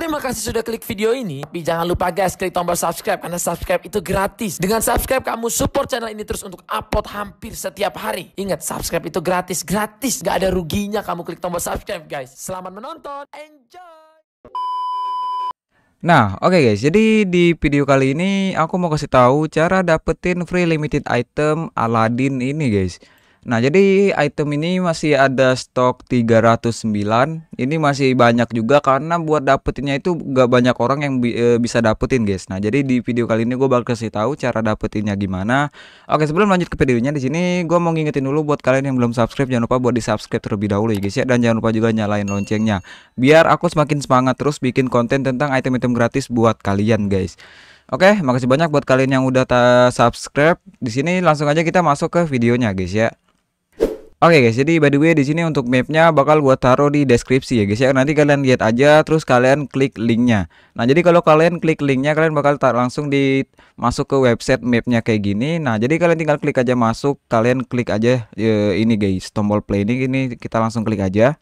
Terima kasih sudah klik video ini. Tapi jangan lupa guys klik tombol subscribe karena subscribe itu gratis. Dengan subscribe kamu support channel ini terus untuk upload hampir setiap hari. Ingat subscribe itu gratis, gratis. Gak ada ruginya kamu klik tombol subscribe guys. Selamat menonton, enjoy. Nah, oke okay guys, jadi di video kali ini aku mau kasih tahu cara dapetin free limited item Aladdin ini guys. Nah, jadi item ini masih ada stok 309. Ini masih banyak juga karena buat dapetinnya itu gak banyak orang yang bi e, bisa dapetin, guys. Nah, jadi di video kali ini gue bakal kasih tahu cara dapetinnya gimana. Oke, sebelum lanjut ke videonya di sini gue mau ngingetin dulu buat kalian yang belum subscribe jangan lupa buat di-subscribe terlebih dahulu ya, guys ya dan jangan lupa juga nyalain loncengnya biar aku semakin semangat terus bikin konten tentang item-item gratis buat kalian, guys. Oke, makasih banyak buat kalian yang udah subscribe. Di sini langsung aja kita masuk ke videonya, guys ya. Oke okay guys, jadi by the way di sini untuk mapnya bakal gua taruh di deskripsi ya guys ya. Nanti kalian lihat aja, terus kalian klik linknya. Nah jadi kalau kalian klik linknya, kalian bakal tar langsung di masuk ke website mapnya kayak gini. Nah jadi kalian tinggal klik aja masuk, kalian klik aja e, ini guys, tombol play ini, ini kita langsung klik aja.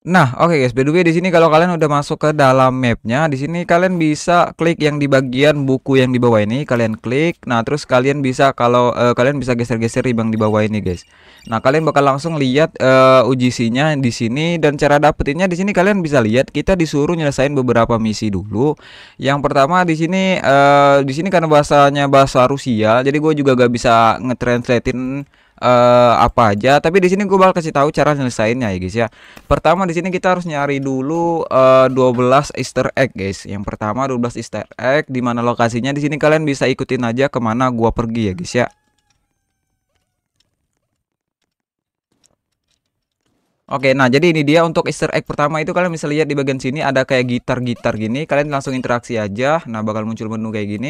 Nah, oke okay guys, by the way di sini kalau kalian udah masuk ke dalam mapnya, di sini kalian bisa klik yang di bagian buku yang di bawah ini, kalian klik. Nah, terus kalian bisa kalau uh, kalian bisa geser-geser ribang di bawah ini, guys. Nah, kalian bakal langsung lihat uh, eh, UGC-nya di sini dan cara dapetinnya di sini kalian bisa lihat kita disuruh nyelesain beberapa misi dulu. Yang pertama di sini uh, di sini karena bahasanya bahasa Rusia, jadi gue juga gak bisa ngetranslatein uh, apa aja tapi di sini gue bakal kasih tahu cara nyelesainnya ya guys ya pertama di sini kita harus nyari dulu uh, eh, 12 Easter egg guys yang pertama 12 Easter egg di mana lokasinya di sini kalian bisa ikutin aja kemana gua pergi ya guys ya Oke, nah jadi ini dia untuk easter egg pertama itu kalian bisa lihat di bagian sini ada kayak gitar-gitar gini. Kalian langsung interaksi aja. Nah, bakal muncul menu kayak gini.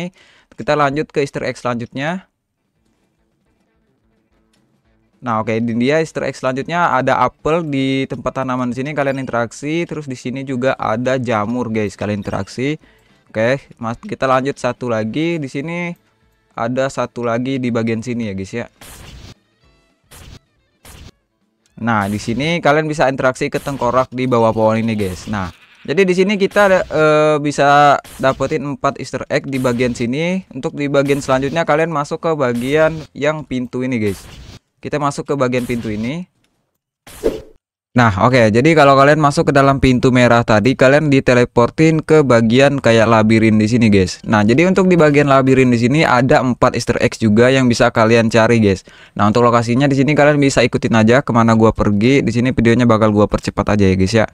Kita lanjut ke easter egg selanjutnya. Nah, oke okay, dia Easter egg selanjutnya ada apel di tempat tanaman di sini kalian interaksi, terus di sini juga ada jamur guys kalian interaksi. Oke, okay, kita lanjut satu lagi di sini ada satu lagi di bagian sini ya guys ya. Nah, di sini kalian bisa interaksi ke tengkorak di bawah pohon ini guys. Nah, jadi di sini kita uh, bisa dapetin 4 easter egg di bagian sini. Untuk di bagian selanjutnya kalian masuk ke bagian yang pintu ini guys. Kita masuk ke bagian pintu ini. Nah, oke. Okay. Jadi kalau kalian masuk ke dalam pintu merah tadi, kalian diteleportin ke bagian kayak labirin di sini, guys. Nah, jadi untuk di bagian labirin di sini ada 4 Easter egg juga yang bisa kalian cari, guys. Nah, untuk lokasinya di sini kalian bisa ikutin aja kemana gua pergi. Di sini videonya bakal gua percepat aja ya, guys ya.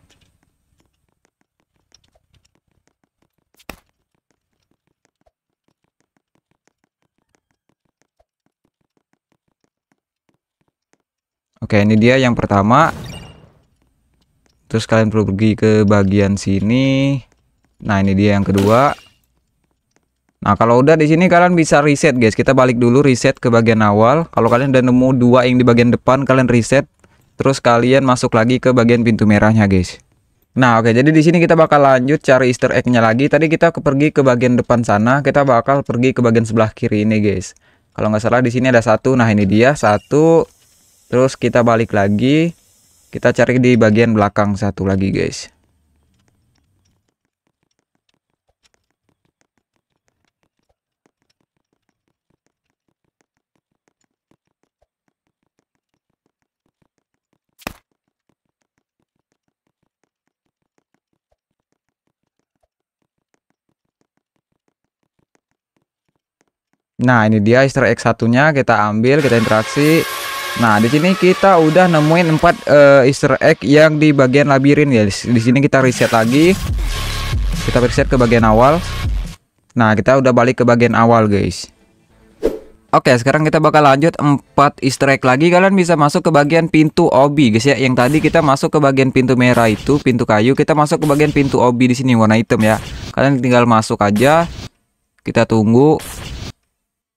Oke, ini dia yang pertama. Terus kalian perlu pergi ke bagian sini. Nah, ini dia yang kedua. Nah, kalau udah di sini kalian bisa reset, guys. Kita balik dulu reset ke bagian awal. Kalau kalian udah nemu dua yang di bagian depan, kalian reset. Terus kalian masuk lagi ke bagian pintu merahnya, guys. Nah, oke. jadi di sini kita bakal lanjut cari Easter egg-nya lagi. Tadi kita pergi ke bagian depan sana, kita bakal pergi ke bagian sebelah kiri ini, guys. Kalau nggak salah di sini ada satu. Nah, ini dia satu terus kita balik lagi kita cari di bagian belakang satu lagi guys Nah ini dia easter egg satunya kita ambil kita interaksi Nah, di sini kita udah nemuin 4 uh, eh, easter egg yang di bagian labirin ya. Di sini kita reset lagi. Kita reset ke bagian awal. Nah, kita udah balik ke bagian awal, guys. Oke, sekarang kita bakal lanjut 4 easter egg lagi. Kalian bisa masuk ke bagian pintu obi, guys ya. Yang tadi kita masuk ke bagian pintu merah itu, pintu kayu. Kita masuk ke bagian pintu obi di sini warna hitam ya. Kalian tinggal masuk aja. Kita tunggu.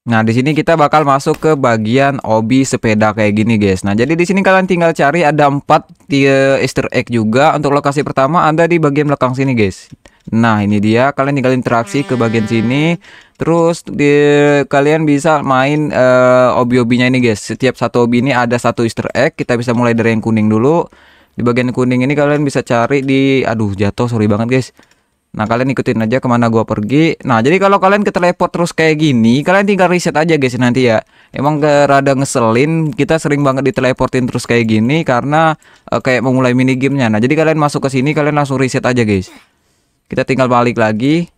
Nah, di sini kita bakal masuk ke bagian obi sepeda kayak gini, guys. Nah, jadi di sini kalian tinggal cari ada 4 easter egg juga. Untuk lokasi pertama ada di bagian belakang sini, guys. Nah, ini dia. Kalian tinggal interaksi ke bagian sini. Terus di, kalian bisa main uh, eh, obi-obinya ini, guys. Setiap satu obi ini ada satu easter egg. Kita bisa mulai dari yang kuning dulu. Di bagian kuning ini kalian bisa cari di aduh jatuh sorry banget guys Nah kalian ikutin aja kemana gua pergi Nah jadi kalau kalian teleport terus kayak gini Kalian tinggal reset aja guys nanti ya Emang rada ngeselin Kita sering banget diteleportin terus kayak gini Karena uh, kayak memulai mini Nah jadi kalian masuk ke sini Kalian langsung reset aja guys Kita tinggal balik lagi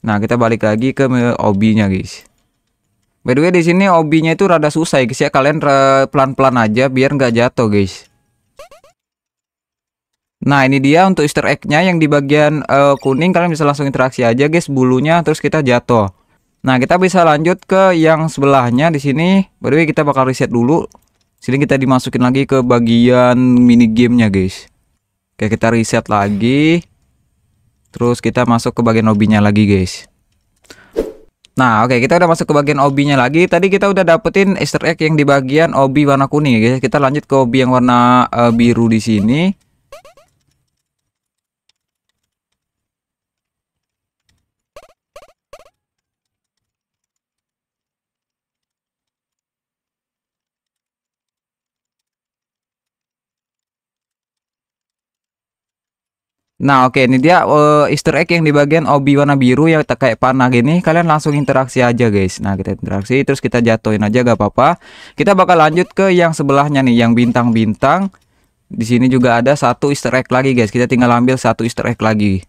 Nah kita balik lagi ke obinya guys By the way di sini obinya itu rada susah ya guys ya Kalian pelan-pelan aja biar gak jatuh guys Nah ini dia untuk easter egg-nya yang di bagian uh, kuning kalian bisa langsung interaksi aja guys bulunya terus kita jatuh. Nah kita bisa lanjut ke yang sebelahnya di sini. berarti kita bakal reset dulu. Sini kita dimasukin lagi ke bagian mini gamenya guys. Oke kita reset lagi. Terus kita masuk ke bagian obinya lagi guys. Nah, oke, okay, kita udah masuk ke bagian obinya lagi. Tadi kita udah dapetin easter egg yang di bagian obi warna kuning ya, guys. Kita lanjut ke obi yang warna uh, biru di sini. Nah oke okay, ini dia uh, easter egg yang di bagian obi warna biru yang kayak panah gini Kalian langsung interaksi aja guys Nah kita interaksi terus kita jatuhin aja gak apa-apa Kita bakal lanjut ke yang sebelahnya nih yang bintang-bintang di sini juga ada satu easter egg lagi guys kita tinggal ambil satu easter egg lagi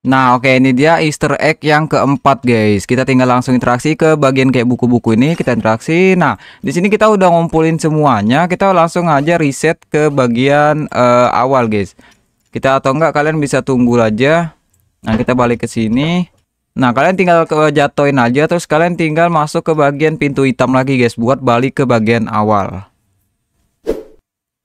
Nah oke okay, ini dia easter egg yang keempat guys Kita tinggal langsung interaksi ke bagian kayak buku-buku ini Kita interaksi Nah di sini kita udah ngumpulin semuanya Kita langsung aja reset ke bagian uh, awal guys Kita atau enggak kalian bisa tunggu aja Nah kita balik ke sini Nah kalian tinggal ke jatoin aja Terus kalian tinggal masuk ke bagian pintu hitam lagi guys Buat balik ke bagian awal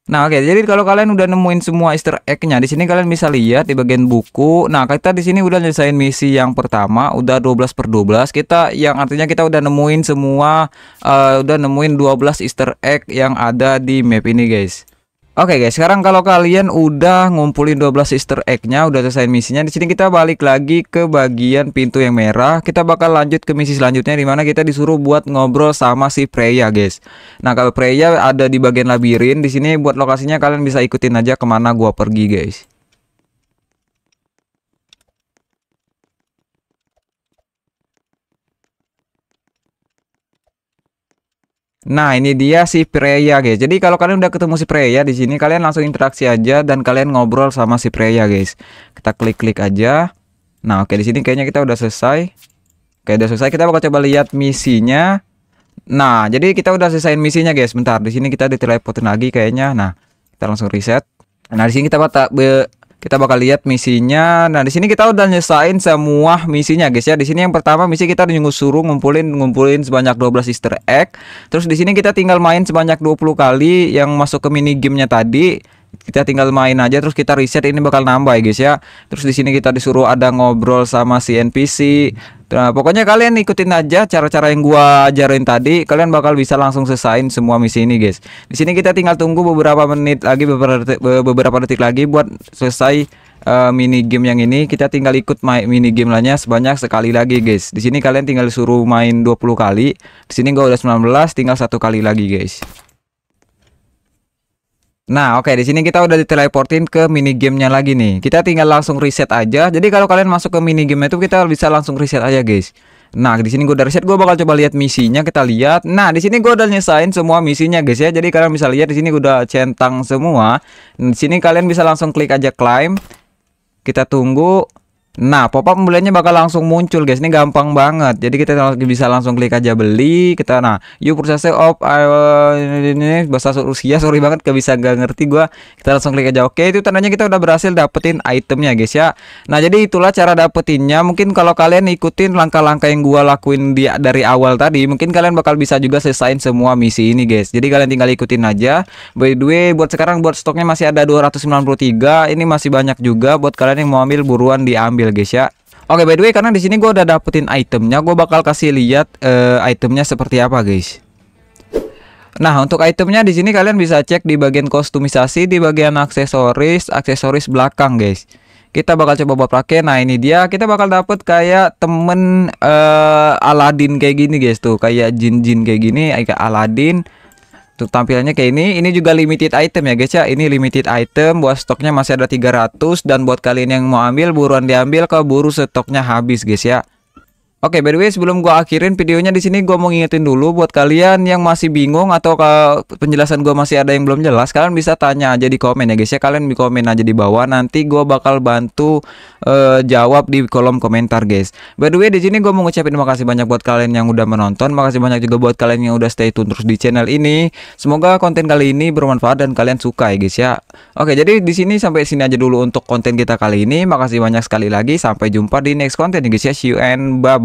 Nah, oke. Okay, jadi kalau kalian udah nemuin semua easter egg-nya, di sini kalian bisa lihat di bagian buku. Nah, kita di sini udah nyelesain misi yang pertama, udah 12 per 12. Kita yang artinya kita udah nemuin semua uh, udah nemuin 12 easter egg yang ada di map ini, guys. Oke okay guys, sekarang kalau kalian udah ngumpulin 12 sister egg-nya, udah selesai misinya, di sini kita balik lagi ke bagian pintu yang merah. Kita bakal lanjut ke misi selanjutnya di mana kita disuruh buat ngobrol sama si Freya, guys. Nah, kalau Freya ada di bagian labirin, di sini buat lokasinya kalian bisa ikutin aja kemana gua pergi, guys. Nah, ini dia si Freya, guys. Jadi kalau kalian udah ketemu si Freya di sini, kalian langsung interaksi aja dan kalian ngobrol sama si Freya, guys. Kita klik-klik aja. Nah, oke di sini kayaknya kita udah selesai. Oke, udah selesai. Kita bakal coba lihat misinya. Nah, jadi kita udah selesaiin misinya, guys. Bentar, di sini kita diteleportin lagi kayaknya. Nah, kita langsung reset. Nah, di sini kita bakal kita bakal lihat misinya. Nah, di sini kita udah nyesain semua misinya, guys ya. Di sini yang pertama misi kita suruh ngumpulin ngumpulin sebanyak 12 Easter egg. Terus di sini kita tinggal main sebanyak 20 kali yang masuk ke mini gamenya tadi kita tinggal main aja terus kita reset ini bakal nambah ya guys ya terus di sini kita disuruh ada ngobrol sama si NPC Nah, pokoknya kalian ikutin aja cara-cara yang gua ajarin tadi, kalian bakal bisa langsung selesaiin semua misi ini, guys. Di sini kita tinggal tunggu beberapa menit lagi beberapa detik, beberapa detik lagi buat selesai uh, mini game yang ini. Kita tinggal ikut main mini game lainnya sebanyak sekali lagi, guys. Di sini kalian tinggal suruh main 20 kali. Di sini gua udah 19, tinggal satu kali lagi, guys. Nah, oke okay, di sini kita udah diteleportin ke mini gamenya lagi nih. Kita tinggal langsung reset aja. Jadi kalau kalian masuk ke mini game itu kita bisa langsung reset aja, guys. Nah, di sini gue udah reset, gue bakal coba lihat misinya, kita lihat. Nah, di sini gue udah nyesain semua misinya, guys ya. Jadi kalian bisa lihat di sini udah centang semua. Di sini kalian bisa langsung klik aja climb. Kita tunggu. Nah, pop-up pembeliannya bakal langsung muncul, guys. Ini gampang banget. Jadi kita bisa langsung klik aja beli. Kita nah, you process of uh, ini bahasa Rusia, sorry banget gak bisa gak ngerti gua. Kita langsung klik aja oke. itu tandanya kita udah berhasil dapetin itemnya, guys ya. Nah, jadi itulah cara dapetinnya. Mungkin kalau kalian ikutin langkah-langkah yang gua lakuin dia dari awal tadi, mungkin kalian bakal bisa juga selesaiin semua misi ini, guys. Jadi kalian tinggal ikutin aja. By the way, buat sekarang buat stoknya masih ada 293. Ini masih banyak juga buat kalian yang mau ambil buruan diambil mobil guys ya Oke okay, by the way karena di sini gue udah dapetin itemnya gue bakal kasih lihat uh, itemnya seperti apa guys Nah untuk itemnya di sini kalian bisa cek di bagian kostumisasi di bagian aksesoris aksesoris belakang guys kita bakal coba buat pakai nah ini dia kita bakal dapet kayak temen uh, eh, Aladin kayak gini guys tuh kayak jin-jin kayak gini kayak Aladin Tuh tampilannya kayak ini, ini juga limited item ya guys ya. Ini limited item, buat stoknya masih ada 300 dan buat kalian yang mau ambil buruan diambil kalau buru stoknya habis guys ya. Oke, okay, by the way sebelum gua akhirin videonya di sini gua mau ngingetin dulu buat kalian yang masih bingung atau penjelasan gua masih ada yang belum jelas, kalian bisa tanya aja di komen ya guys ya. Kalian di komen aja di bawah nanti gua bakal bantu uh, jawab di kolom komentar guys. By the way di sini gua mau ngucapin terima kasih banyak buat kalian yang udah menonton, makasih banyak juga buat kalian yang udah stay tune terus di channel ini. Semoga konten kali ini bermanfaat dan kalian suka ya guys ya. Oke, okay, jadi di sini sampai sini aja dulu untuk konten kita kali ini. Makasih banyak sekali lagi. Sampai jumpa di next konten ya guys ya. See you and bye. -bye.